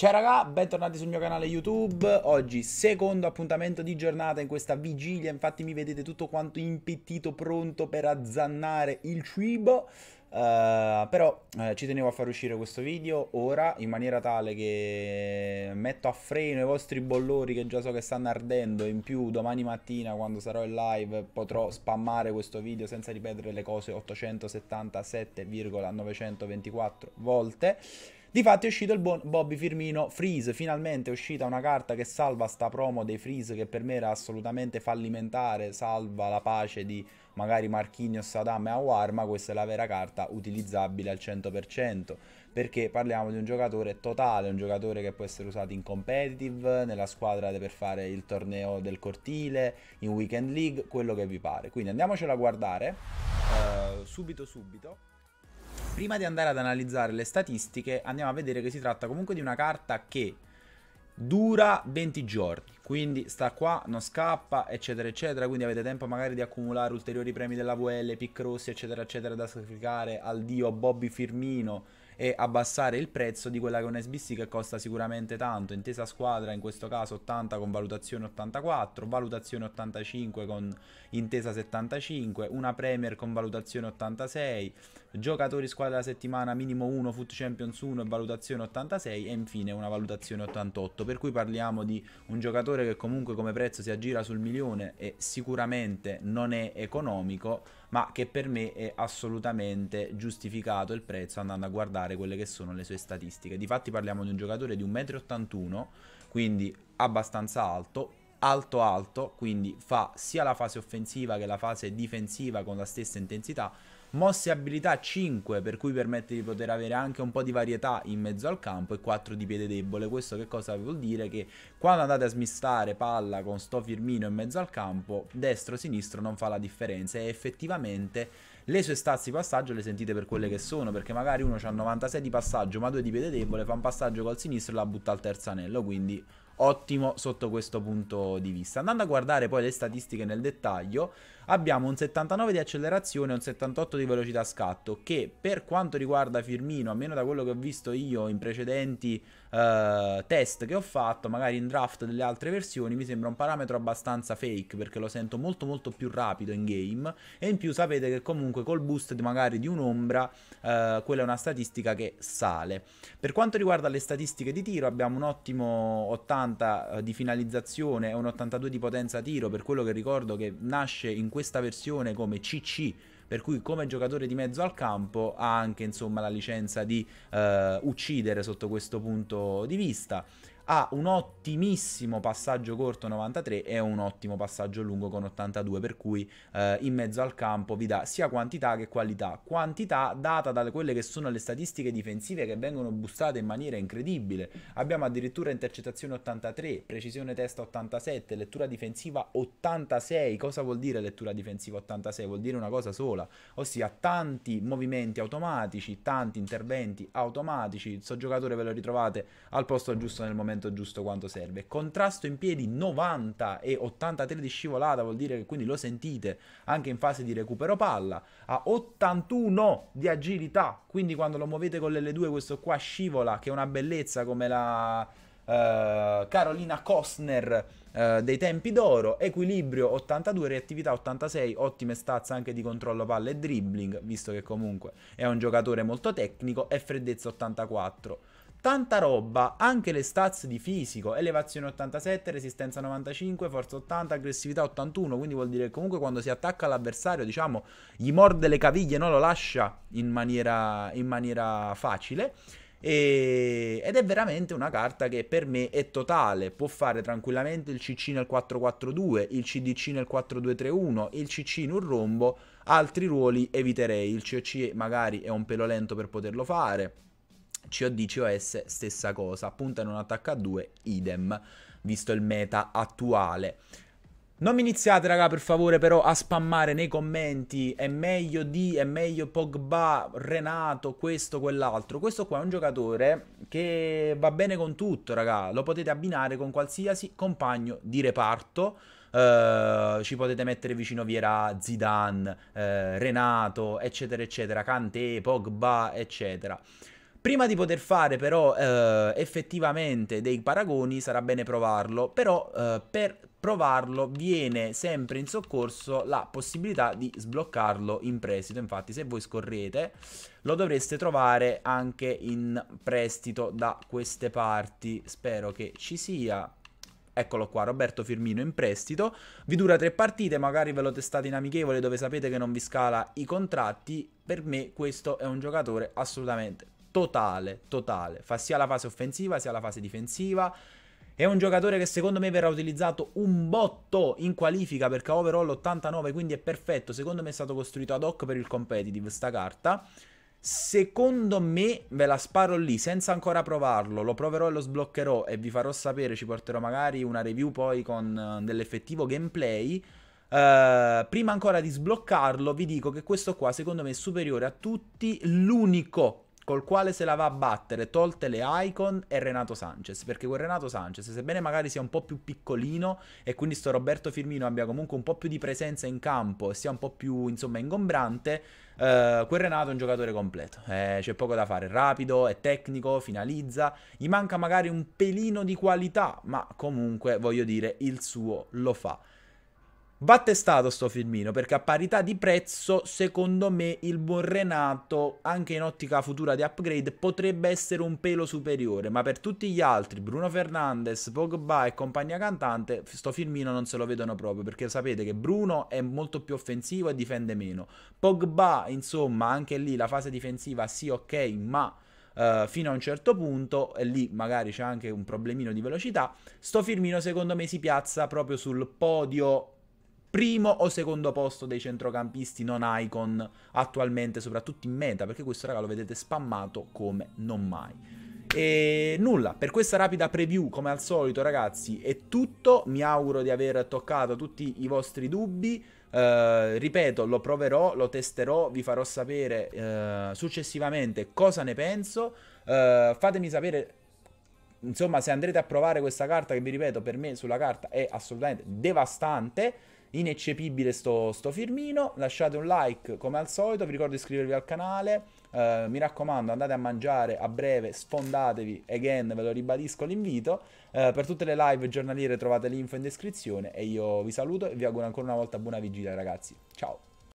Ciao raga, bentornati sul mio canale YouTube. Oggi secondo appuntamento di giornata in questa vigilia, infatti mi vedete tutto quanto impettito pronto per azzannare il cibo. Uh, però uh, ci tenevo a far uscire questo video ora in maniera tale che metto a freno i vostri bollori che già so che stanno ardendo in più domani mattina quando sarò in live potrò spammare questo video senza ripetere le cose 877,924 volte Difatti è uscito il buon Bobby Firmino Freeze, finalmente è uscita una carta che salva sta promo dei Freeze che per me era assolutamente fallimentare, salva la pace di magari Marchigno, Sadam e Awar, ma questa è la vera carta utilizzabile al 100%, perché parliamo di un giocatore totale, un giocatore che può essere usato in competitive, nella squadra per fare il torneo del cortile, in weekend league, quello che vi pare. Quindi andiamocela a guardare eh, subito subito prima di andare ad analizzare le statistiche andiamo a vedere che si tratta comunque di una carta che dura 20 giorni, quindi sta qua, non scappa, eccetera, eccetera, quindi avete tempo magari di accumulare ulteriori premi della VL, pick rossi, eccetera, eccetera, da sacrificare al dio Bobby Firmino, e abbassare il prezzo di quella che è un SBC che costa sicuramente tanto, intesa squadra in questo caso 80 con valutazione 84, valutazione 85 con intesa 75, una Premier con valutazione 86, giocatori squadra della settimana minimo 1, Foot Champions 1 e valutazione 86 e infine una valutazione 88, per cui parliamo di un giocatore che comunque come prezzo si aggira sul milione e sicuramente non è economico ma che per me è assolutamente giustificato il prezzo andando a guardare quelle che sono le sue statistiche. Difatti parliamo di un giocatore di 1,81 m, quindi abbastanza alto, alto alto, quindi fa sia la fase offensiva che la fase difensiva con la stessa intensità mosse abilità 5 per cui permette di poter avere anche un po' di varietà in mezzo al campo e 4 di piede debole. Questo che cosa vuol dire? Che quando andate a smistare palla con sto Firmino in mezzo al campo, destro-sinistro non fa la differenza e effettivamente le sue stazze di passaggio le sentite per quelle che sono, perché magari uno ha 96 di passaggio ma 2 di piede debole, fa un passaggio col sinistro e la butta al terzo anello, quindi ottimo sotto questo punto di vista. Andando a guardare poi le statistiche nel dettaglio, abbiamo un 79 di accelerazione e un 78 di velocità scatto che per quanto riguarda Firmino, a meno da quello che ho visto io in precedenti eh, test che ho fatto, magari in draft delle altre versioni, mi sembra un parametro abbastanza fake perché lo sento molto molto più rapido in game e in più sapete che comunque col boost magari di un'ombra eh, quella è una statistica che sale. Per quanto riguarda le statistiche di tiro abbiamo un ottimo 80 eh, di finalizzazione e un 82 di potenza tiro per quello che ricordo che nasce in questo questa versione come CC per cui come giocatore di mezzo al campo ha anche insomma, la licenza di eh, uccidere sotto questo punto di vista ha un ottimissimo passaggio corto 93 e un ottimo passaggio lungo con 82, per cui eh, in mezzo al campo vi dà sia quantità che qualità. Quantità data da quelle che sono le statistiche difensive che vengono bustate in maniera incredibile. Abbiamo addirittura intercettazione 83, precisione testa 87, lettura difensiva 86. Cosa vuol dire lettura difensiva 86? Vuol dire una cosa sola, ossia tanti movimenti automatici, tanti interventi automatici. Il suo giocatore ve lo ritrovate al posto giusto nel momento momento giusto quando serve. Contrasto in piedi 90 e 83 di scivolata, vuol dire che quindi lo sentite anche in fase di recupero palla. Ha 81 di agilità, quindi quando lo muovete con l'L2 questo qua scivola, che è una bellezza come la... Uh, Carolina Kostner uh, eh, dei tempi d'oro, equilibrio 82, reattività 86, ottime stazze anche di controllo palla e dribbling, visto che comunque è un giocatore molto tecnico, e freddezza 84 tanta roba, anche le stats di fisico, elevazione 87, resistenza 95, forza 80, aggressività 81, quindi vuol dire che comunque quando si attacca all'avversario, diciamo, gli morde le caviglie, non lo lascia in maniera, in maniera facile. E, ed è veramente una carta che per me è totale. Può fare tranquillamente il CC nel 442, il CDC nel 4231, il CC in un rombo. Altri ruoli eviterei. Il COC magari è un pelo lento per poterlo fare. COD, COS stessa cosa, punta in un attacco a 2, idem, visto il meta attuale. Non mi iniziate, raga, per favore, però, a spammare nei commenti. È meglio di, è meglio Pogba, Renato, questo, quell'altro. Questo qua è un giocatore che va bene con tutto, raga. Lo potete abbinare con qualsiasi compagno di reparto. Uh, ci potete mettere vicino Viera, Zidane, uh, Renato, eccetera, eccetera, Kanté, Pogba, eccetera. Prima di poter fare però eh, effettivamente dei paragoni sarà bene provarlo, però eh, per provarlo viene sempre in soccorso la possibilità di sbloccarlo in prestito, infatti se voi scorrete lo dovreste trovare anche in prestito da queste parti, spero che ci sia, eccolo qua, Roberto Firmino in prestito. Vi dura tre partite, magari ve lo testate in amichevole dove sapete che non vi scala i contratti. Per me questo è un giocatore assolutamente totale, totale. Fa sia la fase offensiva sia la fase difensiva. È un giocatore che secondo me verrà utilizzato un botto in qualifica perché ha overall 89, quindi è perfetto. Secondo me è stato costruito ad hoc per il competitive sta carta. Secondo me ve la sparo lì senza ancora provarlo, lo proverò e lo sbloccherò e vi farò sapere, ci porterò magari una review poi con eh, dell'effettivo gameplay. Uh, prima ancora di sbloccarlo vi dico che questo qua secondo me è superiore a tutti, l'unico col quale se la va a battere, tolte le icon, è Renato Sanchez. Perché quel Renato Sanchez, sebbene magari sia un po' più piccolino e quindi sto Roberto Firmino abbia comunque un po' più di presenza in campo e sia un po' più, insomma, ingombrante, eh, quel Renato è un giocatore completo. Eh, c'è poco da fare, è rapido, è tecnico, finalizza. Gli manca magari un pelino di qualità, ma comunque, voglio dire, il suo lo fa. Va testato sto filmino perché a parità di prezzo, secondo me, il buon Renato, anche in ottica futura di upgrade, potrebbe essere un pelo superiore. Ma per tutti gli altri, Bruno Fernandes, Pogba e compagnia cantante, sto filmino non se lo vedono proprio perché sapete che Bruno è molto più offensivo e difende meno. Pogba, insomma, anche lì la fase difensiva sì, ok, ma... Uh, fino a un certo punto, e lì magari c'è anche un problemino di velocità. Sto Firmino, secondo me, si piazza proprio sul podio primo o secondo posto dei centrocampisti non icon attualmente, soprattutto in meta, perché questo raga lo vedete spammato come non mai. E nulla, per questa rapida preview, come al solito, ragazzi, è tutto. Mi auguro di aver toccato tutti i vostri dubbi. Eh, ripeto, lo proverò, lo testerò, vi farò sapere eh, successivamente cosa ne penso. Eh, fatemi sapere. Insomma, se andrete a provare questa carta, che vi ripeto, per me sulla carta è assolutamente devastante ineccepibile sto, sto firmino, lasciate un like come al solito, vi ricordo di iscrivervi al canale, eh, mi raccomando andate a mangiare a breve, sfondatevi, again ve lo ribadisco l'invito, eh, per tutte le live giornaliere trovate l'info in descrizione e io vi saluto e vi auguro ancora una volta buona vigilia ragazzi, ciao!